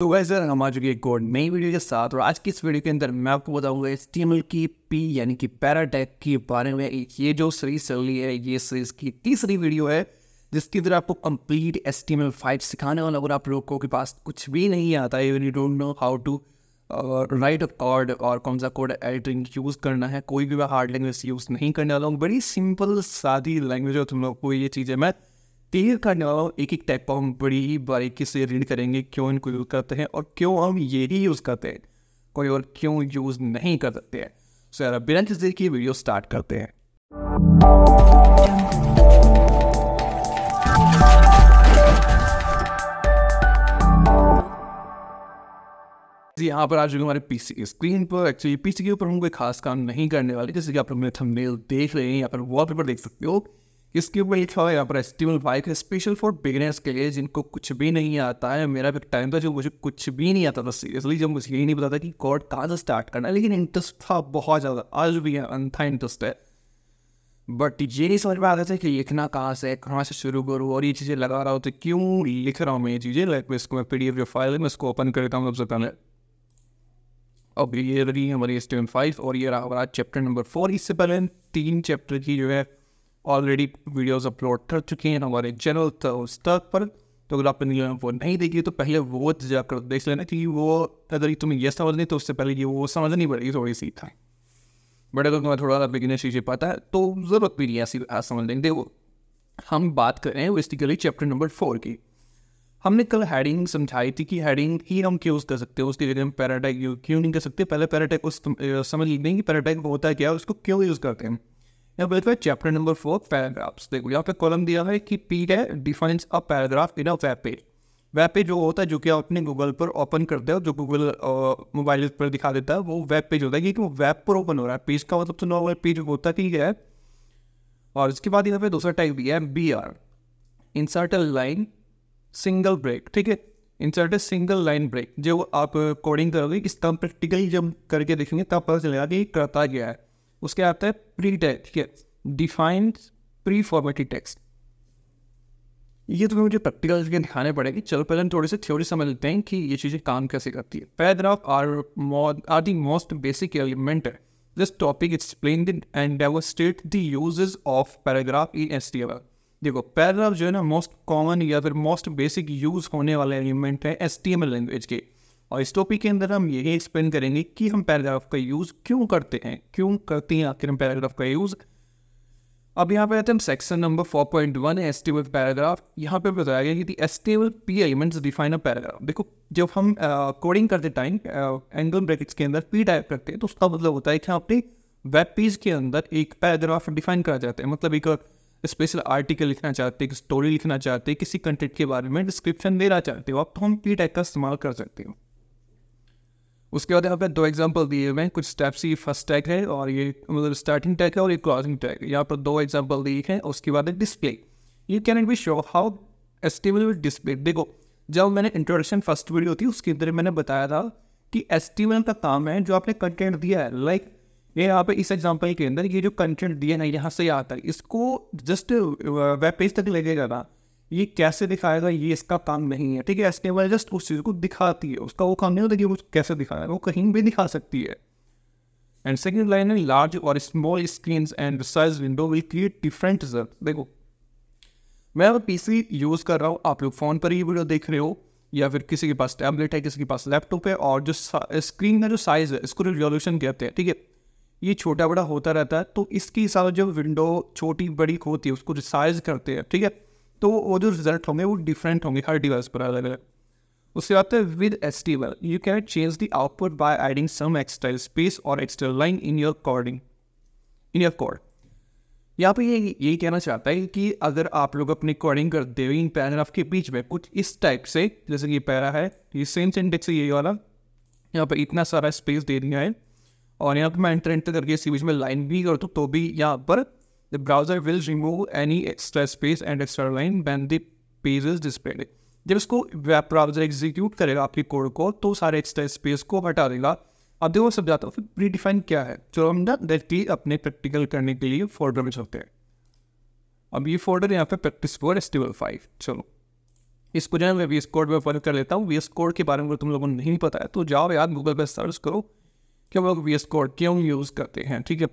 तो वैसे हम आ चुके एक और नई वीडियो के साथ और आज की इस वीडियो के अंदर मैं आपको बताऊंगा एस टी एम की पी यानी कि पैराटैग के बारे में ये जो सीरीज चल रही है ये सीरीज की तीसरी वीडियो है जिसके अंदर आपको complete S T M five सिखाने वाला अगर आप लोगों के पास कुछ भी नहीं आता है you don't know how to write a code और कौन सा कोड एडिटिंग यूज़ करना है कोई भी मैं हार्ड लैंग्वेज यूज़ नहीं करने वाला हूँ बड़ी सिंपल सादी लैंग्वेज है तुम लोग को ये चीज़ें मैं तेल का नाव एक एक टाइप हम बड़ी ही बारीकी से रीड करेंगे क्यों इनको यूज़ करते हैं और क्यों हम ये ही यूज़ करते हैं कोई और क्यों यूज़ नहीं कर सकते हैं सो यार बिना चीज़ की वीडियो स्टार्ट करते हैं यहाँ पर आज जो हमारे पीसी की स्क्रीन पर एक्चुअली पीसी के ऊपर हम कोई खास काम नहीं करने वाले जैसे कि आप लोग मेरे थंबनेल देख रहे हैं या फिर वॉलपेपर देख सकते हो इसके ऊपर लिखा हुआ यहाँ पर एस्टिमल बाइक है स्पेशल फॉर बिगनर्स के लिए जिनको कुछ भी नहीं आता है मेरा भी टाइम था जो मुझे कुछ भी नहीं आता था सीरियसली जब मुझे यही नहीं पता था कि कॉर्ड कहाँ से स्टार्ट करना है लेकिन इंटरेस्ट था बहुत ज़्यादा आज भी है अनथा इंटरेस्ट है बट ये नहीं समझ में आता था कि लिखना कहाँ से कहाँ से शुरू करूँ और ये चीज़ें लगा रहा हूँ तो क्यों लिख रहा हूँ मैं ये चीज़ें लाइक मैं इसको मैं पी डी एफ जो फाइल है मैं इसको ओपन करता हूँ सबसे पहले अब ये रही हमारी स्टेम फाइव और ये रहा हमारा चैप्टर नंबर फोर इससे पहले तीन चैप्टर की जो है ऑलरेडी वीडियोस अपलोड कर चुके हैं हमारे चैनल तो उस तक पर तो अगर आपने ये वो नहीं देखी तो पहले वो जाकर देख लेना क्योंकि वो अगर तुम्हें ये समझ नहीं तो उससे पहले ये वो समझ नहीं पड़ेगी थोड़ी सी था बट अगर तुम्हें थोड़ा सा बिगिनर चीज़ें पता है तो ज़रूरत भी नहीं है ऐसी समझ लेंगे देखो हम बात कर रहे हैं बेसिकली चैप्टर नंबर फोर की हमने कल हैडिंग समझाई थी कि हेडिंग ही हम क्यों यूज़ कर सकते हैं उसकी जगह हम पैराटैग क्यों नहीं कर सकते पहले पैराटैग उस समझ लेंगे कि पैराटैग होता है क्या है उसको क्यों यूज़ करते हैं या by the way chapter number four देखो यहाँ पे कॉलम दिया है कि पी है defines a paragraph in a web page web page वो होता है जो कि आप अपने गूगल पर ओपन करते हो जो गूगल मोबाइल पर दिखा देता है वो वेब पेज होता है क्योंकि वो वेब पर ओपन हो रहा है पेज का मतलब तो नॉर्मल पेज होता ही है और इसके बाद यहाँ पे दूसरा टाइप भी है B R insert a line single break ठीक है insert a single line break जो आप कोडिंग करोगे इस तब प्रैक्टिकली जब करके देखेंगे तब पता चलेगा कि करता गया है उसके आता है प्री टैग ठीक है डिफाइन प्री फॉर्मेटेड टेक्स्ट ये तो मुझे प्रैक्टिकल चीज़ें दिखाने पड़ेगी चलो पहले हम थोड़ी सी थ्योरी समझ लेते हैं कि ये चीज़ें काम कैसे करती है paragraph are are the most basic element है this topic explain and demonstrate the uses of paragraph in H T M देखो पैराग्राफ जो है ना मोस्ट कॉमन या फिर मोस्ट बेसिक यूज होने वाला एलिमेंट है H T M L language के और इस टॉपिक के अंदर हम यही एक्सप्लेन करेंगे कि हम पैराग्राफ का यूज़ क्यों करते हैं क्यों करते हैं आखिर हम पैराग्राफ का यूज़ अब यहाँ पे आते हैं section number 4.1 point one paragraph यहाँ पे बताया गया कि the HTML P elements define a paragraph देखो जब हम कोडिंग uh, करते टाइम एंगल ब्रैकेट्स के अंदर पी टाइप करते हैं तो उसका मतलब होता है कि आपने अपने वेब पेज के अंदर एक पैराग्राफ डिफाइन करा जाते हैं मतलब एक स्पेशल आर्टिकल लिखना चाहते हैं स्टोरी लिखना चाहते हैं किसी कंटेंट के बारे में डिस्क्रिप्शन देना चाहते हो आप तो हम पी टाइप का इस्तेमाल कर सकते हो उसके बाद यहाँ पे दो एग्जाम्पल दिए हुए हैं कुछ स्टेप्स ये फर्स्ट टैग है और ये मतलब स्टार्टिंग टैग है और ये क्लोजिंग टैग यहाँ पर दो एग्जाम्पल दिए हैं उसके बाद है display you can be show how H T with display देखो जब मैंने इंट्रोडक्शन फर्स्ट वीडियो थी उसके अंदर मैंने बताया था कि एस एस्टिमेबल का काम है जो आपने कंटेंट दिया है लाइक ये यहाँ पे इस एग्जाम्पल के अंदर ये जो कंटेंट दिया है ना यहाँ से आता है इसको जस्ट वेब पेज तक लेके जाना ये कैसे दिखाएगा ये इसका काम नहीं है ठीक है एस जस्ट उस चीज़ को दिखाती है उसका वो काम नहीं होता कि वो कैसे दिखाएगा वो कहीं भी दिखा सकती है एंड सेकेंड लाइन है लार्ज और small screen and size window will create different result देखो मैं अगर सी यूज़ कर रहा हूँ आप लोग फ़ोन पर ही वीडियो देख रहे हो या फिर किसी के पास टैबलेट है किसी के पास लैपटॉप है और जो स्क्रीन का जो साइज़ है इसको रिजोल्यूशन कहते हैं ठीक है ये छोटा बड़ा होता रहता है तो इसके हिसाब से जो विंडो छोटी बड़ी होती है उसको रिसाइज करते हैं ठीक है तो वो जो रिजल्ट होंगे वो डिफरेंट होंगे हर डिवाइस पर अलग अलग उसके बाद है with H T well you can change the output by adding some external space और external line in your coding in your code यहाँ पे ये यही कहना चाहता है कि अगर आप लोग अपनी कॉर्डिंग करते हो इन पैराग्राफ के बीच में कुछ इस टाइप से जैसे कि पैरा है ये सेम सेंटेक्स है यही वाला यहाँ पर इतना सारा स्पेस दे दिया है और यहाँ पर मैं एंटर एंटर करके इसी बीच में लाइन भी कर दूँ तो, तो भी यहाँ पर the browser will remove any extra space and extra line when the page is displayed. जब इसको वेब ब्राउजर एग्जीक्यूट करेगा आपके कोड को तो सारे एक्स्ट्रा स्पेस को हटा देगा अब देखो सब जाता हूँ फिर प्री डिफाइन क्या है जो हम ना डायरेक्टली अपने प्रैक्टिकल करने के लिए फोल्डर में चलते हैं अब ये फोल्डर यहाँ पे practice four S table five चलो इसको जो है मैं वी एस कोड में फॉलो कर लेता हूँ वी एस कोड के बारे में तुम लोगों को नहीं पता है तो जाओ यार गूगल पर सर्च करो कि हम लोग वी एस कोड क्यों यूज़ करते हैं ठीक है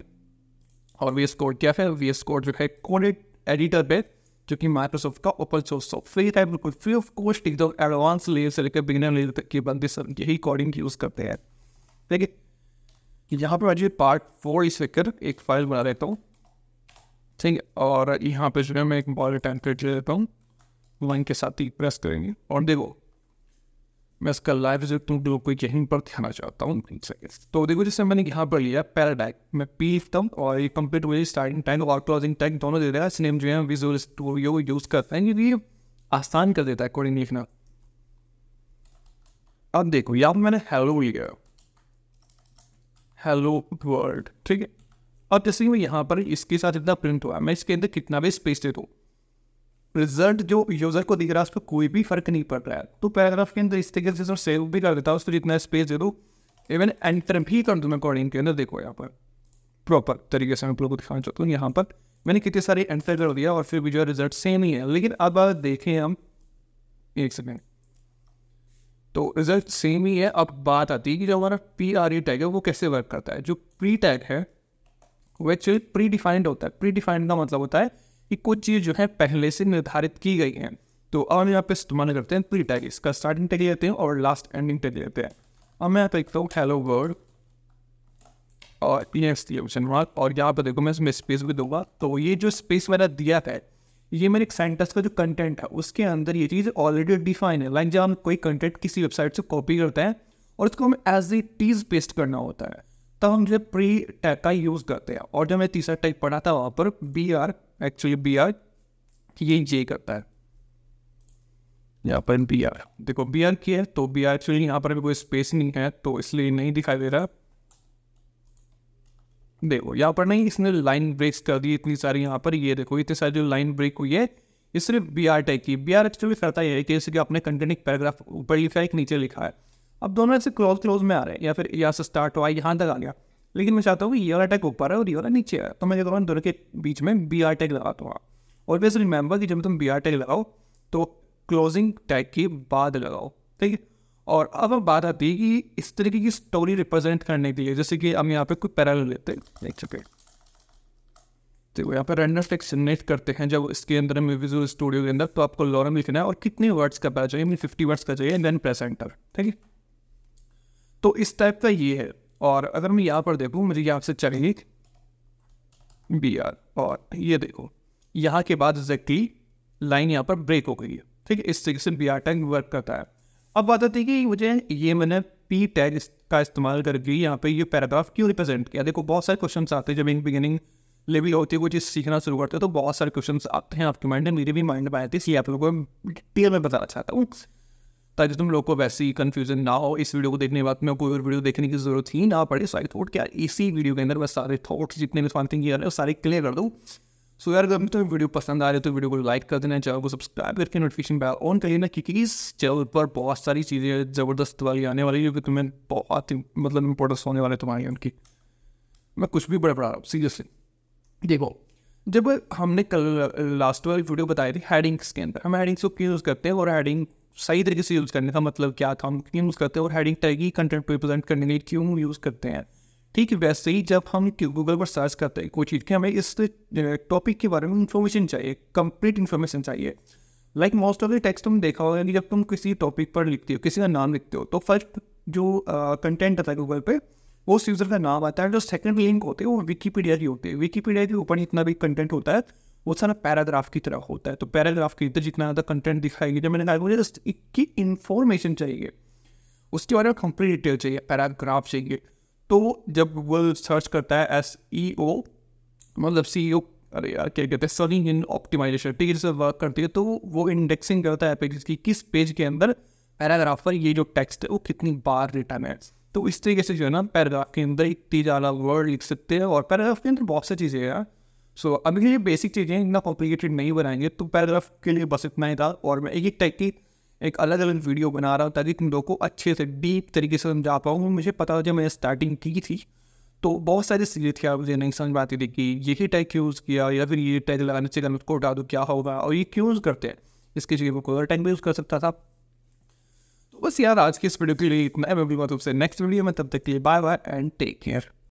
और वी एस कोड क्या है वी एस कोड जो है कोडेड एडिटर पे जो कि माइक्रोसॉफ्ट का ओपन सोर्स सॉफ्टवेयर है बिल्कुल फ्री ऑफ कॉस्ट एकदम एडवांस लेयर से लेकर बिगनर लेयर तक के बंदे सब यही कोडिंग यूज़ करते हैं देखिए यहाँ पर मुझे पार्ट फोर इस लेकर एक फाइल बना देता हूँ ठीक है और यहाँ पे जो है मैं एक बॉल टेम्परेचर देता लेता हूँ वन के साथ ही प्रेस करेंगे और देखो मैं इसका लाइव रिजल्ट तुम लोग को यहीं पर दिखाना चाहता हूँ तो देखो जैसे मैंने यहाँ पर लिया पैराडाइक मैं पी लिखता हूँ और ये कंप्लीट हुई स्टार्टिंग टैग और क्लोजिंग टैग दोनों दे देगा है जो है विजुअल स्टूडियो यूज़ करते हैं क्योंकि ये आसान कर देता है कोडिंग लिखना अब देखो यहाँ पर मैंने हेलो लिया हेलो वर्ल्ड ठीक है अब जैसे मैं यहाँ पर इसके साथ इतना प्रिंट हुआ मैं इसके अंदर कितना भी स्पेस दे दूँ रिजल्ट जो यूजर को दिख रहा है उस पर कोई भी फर्क नहीं पड़ रहा है तो पैराग्राफ के अंदर इस तरीके से सेव भी कर देता है उसको जितना स्पेस दे दो इवन एंटर भी कर दूँ मैं अकॉर्डिंग के अंदर देखो यहाँ पर प्रॉपर तरीके से मैं लोगों को दिखाना चाहता हूँ यहाँ पर मैंने कितने सारे एंटर कर दिया और फिर भी जो है रिजल्ट सेम ही है लेकिन अब देखें हम एक सेकेंड तो रिजल्ट सेम ही है अब बात आती है कि जो हमारा पी आर ई टैग है वो कैसे वर्क करता है जो प्री टैग है वह प्री डिफाइंड होता है प्री डिफाइंड का मतलब होता है कि कुछ चीज़ जो है पहले से निर्धारित की गई हैं तो अब हम यहाँ पे इस्तेमाल करते हैं प्री टैग इसका स्टार्टिंग टैग लेते हैं और लास्ट एंडिंग टैग लेते हैं अब मैं यहाँ पे हूँ हेलो वर्ड और क्वेश्चन मार्क और यहाँ पर देखो मैं इसमें स्पेस भी दूंगा तो ये जो स्पेस मैंने दिया था ये मेरे एक सेंटेंस का जो कंटेंट है उसके अंदर ये चीज़ ऑलरेडी डिफाइन है लाइक जब हम कोई कंटेंट किसी वेबसाइट से कॉपी करते हैं और उसको हमें एज ए टीज पेस्ट करना होता है तब हम जो प्री टैग का यूज़ करते हैं और जो मैं तीसरा टैग पढ़ा था वहाँ पर B R actually B R ये जे करता है यहाँ पर बी आर देखो बी आर की है तो बी आर एक्चुअली यहाँ पर भी कोई स्पेस नहीं है तो इसलिए नहीं दिखाई दे रहा देखो यहाँ पर नहीं इसने लाइन ब्रेक कर दी इतनी सारी यहाँ पर ये देखो इतनी सारी जो लाइन ब्रेक हुई है ये सिर्फ बी आर टाइप की बी आर एक्चुअली करता है कि जैसे कि आपने कंटेंट एक पैराग्राफ ऊपर लिखा है एक नीचे लिखा है अब दोनों ऐसे क्लोज क्लोज में आ रहे हैं या फिर यहाँ से स्टार्ट हुआ यहाँ तक आ गया लेकिन मैं चाहता हूँ कि ये वाला टैग ऊपर है और ये वाला नीचे है तो मैं कहता हूँ दोनों के बीच में बी आर टैग लगा दूँगा और वैसे रिमेंबर कि जब तुम बी आर टैग लगाओ तो क्लोजिंग टैग के बाद लगाओ ठीक है और अब हम बात आती है कि इस तरीके की स्टोरी रिप्रेजेंट करने के लिए जैसे कि हम यहाँ पे कोई पैरल लेते हैं देख सके तो यहाँ पे रेंडर टेक्स्ट जनरेट करते हैं जब इसके अंदर हमें विजुअल स्टूडियो के अंदर तो आपको लॉरम लिखना है और कितने वर्ड्स का पैर चाहिए मीन फिफ्टी वर्ड्स का चाहिए एंड देन प्रेस एंटर ठीक है तो इस टाइप का ये है और अगर मैं यहाँ पर देखूँ मुझे यहाँ से चाहिए बी आर और ये देखो यहाँ के बाद एग्जैक्टली लाइन यहाँ पर ब्रेक हो गई है ठीक है इस तरीके से बी आर टैग वर्क करता है अब बात आती है कि मुझे ये मैंने पी टैग का इस्तेमाल करके यहाँ पे ये पैराग्राफ क्यों रिप्रेजेंट किया देखो बहुत सारे क्वेश्चन आते हैं जब इन बिगिनिंग लेवल होती है वो चीज़ सीखना शुरू करते हैं तो बहुत सारे क्वेश्चन आते हैं आपके माइंड में मेरे भी माइंड में आए थे इसलिए आप लोगों को डिटेल में बताना चाहता हूँ ताकि तुम लोग को वैसी कन्फ्यूजन ना हो इस वीडियो को देखने के बाद में कोई और वीडियो देखने की जरूरत ही ना पड़े सो आई थॉट क्या इसी वीडियो के अंदर मैं सारे थॉट्स जितने भी स्वान रहे है सारे क्लियर कर दूँ सो यार अगर तुम्हें वीडियो पसंद आ रही है तो वीडियो को लाइक कर देना चैनल को सब्सक्राइब करके नोटिफिकेशन बेल ऑन करिए ना क्योंकि इस चैनल पर बहुत सारी चीज़ें ज़बरदस्त वाली आने वाली है जो कि तुम्हें बहुत ही मतलब इंपॉर्टेंस होने वाले तुम्हारे उनकी मैं कुछ भी पढ़ा रहा हूँ सीरियसली देखो जब हमने कल लास्ट वाली वीडियो बताई थी हेडिंग्स के अंदर हम हेडिंग्स को यूज़ करते हैं और हेडिंग सही तरीके से यूज़ करने का मतलब क्या था हम क्यों यूज़ करते हैं और हेडिंग टैग ही कंटेंट रिप्रेजेंट करने के लिए क्यों यूज़ करते हैं ठीक है वैसे ही जब हम गूगल पर सर्च करते हैं कोई चीज़ के हमें इस टॉपिक के बारे में इंफॉर्मेशन चाहिए कंप्लीट इन्फॉर्मेशन चाहिए like most of the text तुम देखा होगा कि जब तुम किसी टॉपिक पर लिखते हो किसी का नाम लिखते हो तो फर्स्ट जो कंटेंट आता है गूगल पर वो उस यूज़र का नाम आता है जो सेकंड लिंक होते हैं वो विकीपीडिया की होती है विकीपीडिया के ऊपर इतना भी कंटेंट होता है वो सारा पैराग्राफ की तरह होता है तो पैराग्राफ के अंदर जितना ज़्यादा कंटेंट दिखाएगी जब मैंने कहा मुझे जस्ट की इन्फॉर्मेशन चाहिए उसके बारे में कंप्लीट डिटेल चाहिए पैराग्राफ चाहिए तो जब वो सर्च करता है एस ई ओ मतलब सी ओ e अरे यार क्या कहते हैं सर्विंग इन ऑप्टिमाइजेशन है जैसे वर्क करती है तो वो इंडेक्सिंग करता है पेजेस की किस पेज के अंदर पैराग्राफ पर ये जो टेक्स्ट है वो कितनी बार रिटर्न है तो इस तरीके से जो है ना पैराग्राफ के अंदर एक तेज वर्ड लिख सकते हैं और पैराग्राफ के अंदर बहुत सी चीज़ें हैं सो so, अभी के लिए बेसिक चीज़ें इतना कॉम्प्लिकेटेड नहीं बनाएंगे तो पैराग्राफ के लिए बस इतना ही था और मैं एक एक टाइप की एक अलग अलग वीडियो बना रहा हूँ ताकि तुम लोग को अच्छे से डीप तरीके से समझा पाऊँ मुझे पता जब मैंने स्टार्टिंग की थी तो बहुत सारी सीरीज थी आप मुझे नहीं समझ में आती थी कि यही टैग यूज़ किया या फिर ये टैग लगाने से गलत को उठा दो क्या होगा और ये क्यों यूज़ करते हैं इसके जगह कोई और टैग भी यूज़ कर सकता था तो बस यार आज की इस वीडियो के लिए इतना है मैं भी मतलब से नेक्स्ट वीडियो में तब तक के लिए bye bye and take care